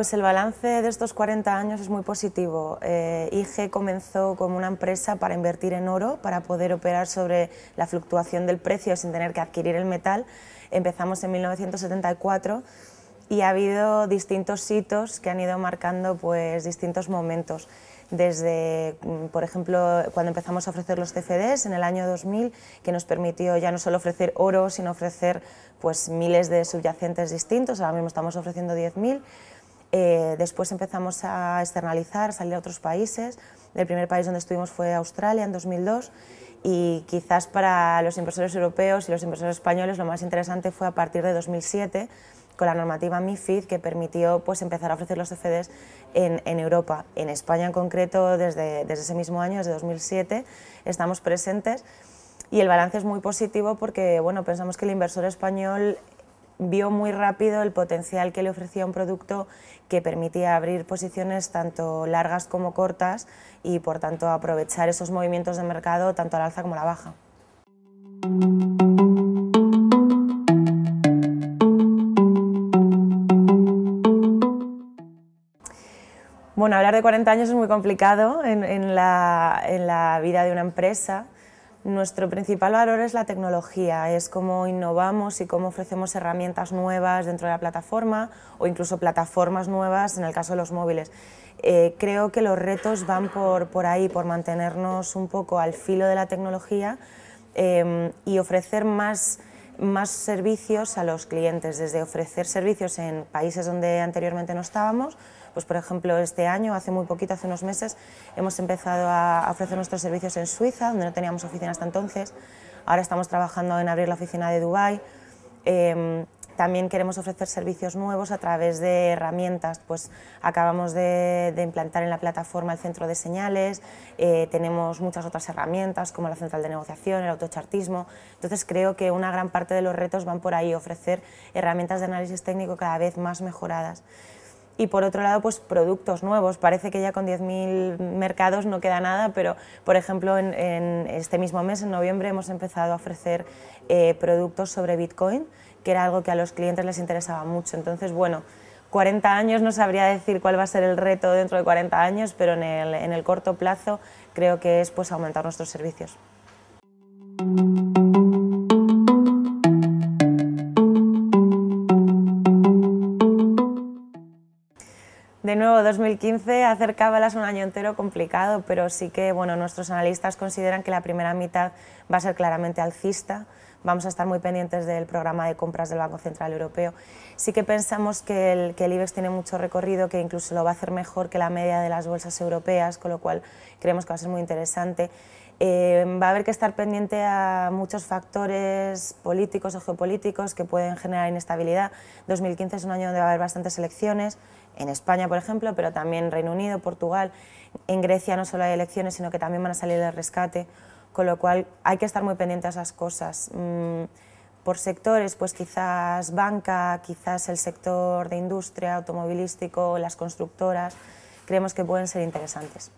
Pues el balance de estos 40 años es muy positivo. Eh, IG comenzó como una empresa para invertir en oro, para poder operar sobre la fluctuación del precio sin tener que adquirir el metal. Empezamos en 1974 y ha habido distintos hitos que han ido marcando pues, distintos momentos desde, mm, por ejemplo, cuando empezamos a ofrecer los CFDs en el año 2000, que nos permitió ya no solo ofrecer oro, sino ofrecer pues, miles de subyacentes distintos, ahora mismo estamos ofreciendo 10.000. Eh, después empezamos a externalizar, salir a otros países. El primer país donde estuvimos fue Australia en 2002 y quizás para los inversores europeos y los inversores españoles lo más interesante fue a partir de 2007 con la normativa MIFID que permitió pues, empezar a ofrecer los CFDs en, Europa. En España en concreto, desde, desde ese mismo año, desde 2007, estamos presentes y el balance es muy positivo porque bueno, pensamos que el inversor español vio muy rápido el potencial que le ofrecía un producto que permitía abrir posiciones tanto largas como cortas y por tanto aprovechar esos movimientos de mercado tanto al alza como a la baja. Bueno, hablar de 40 años es muy complicado en la vida de una empresa. Nuestro principal valor es la tecnología, es cómo innovamos y cómo ofrecemos herramientas nuevas dentro de la plataforma o incluso plataformas nuevas en el caso de los móviles. Eh, creo que los retos van por, por ahí, por mantenernos un poco al filo de la tecnología eh, y ofrecer más más servicios a los clientes, desde ofrecer servicios en países donde anteriormente no estábamos, pues por ejemplo este año, hace muy poquito, hace unos meses, hemos empezado a ofrecer nuestros servicios en Suiza, donde no teníamos oficina hasta entonces, ahora estamos trabajando en abrir la oficina de Dubái, Em, también queremos ofrecer servicios nuevos a través de herramientas. Pues acabamos de, implantar en la plataforma el centro de señales, eh, tenemos muchas otras herramientas como la central de negociación, el autochartismo. Entonces creo que una gran parte de los retos van por ahí, ofrecer herramientas de análisis técnico cada vez más mejoradas y por otro lado pues productos nuevos. Parece que ya con 10.000 mercados no queda nada, pero por ejemplo en, este mismo mes, en noviembre, hemos empezado a ofrecer eh, productos sobre Bitcoin, que era algo que a los clientes les interesaba mucho. Entonces, bueno, 40 años no sabría decir cuál va a ser el reto dentro de 40 años, pero en el, en el corto plazo creo que es pues aumentar nuestros servicios. de nuevo, 2015 acercábalas a un año entero complicado, pero sí que bueno, nuestros analistas consideran que la primera mitad va a ser claramente alcista. Vamos a estar muy pendientes del programa de compras del Banco Central Europeo. Sí que pensamos que el, IBEX tiene mucho recorrido, que incluso lo va a hacer mejor que la media de las bolsas europeas, con lo cual creemos que va a ser muy interesante. Eh, va a haber que estar pendiente a muchos factores políticos o geopolíticos que pueden generar inestabilidad. 2015 es un año donde va a haber bastantes elecciones, en España, por ejemplo, pero también Reino Unido, Portugal. En Grecia no solo hay elecciones, sino que también van a salir del rescate con lo cual hay que estar muy pendiente a esas cosas. Mm, por sectores, pues quizás banca, quizás el sector de industria automovilístico, las constructoras, creemos que pueden ser interesantes.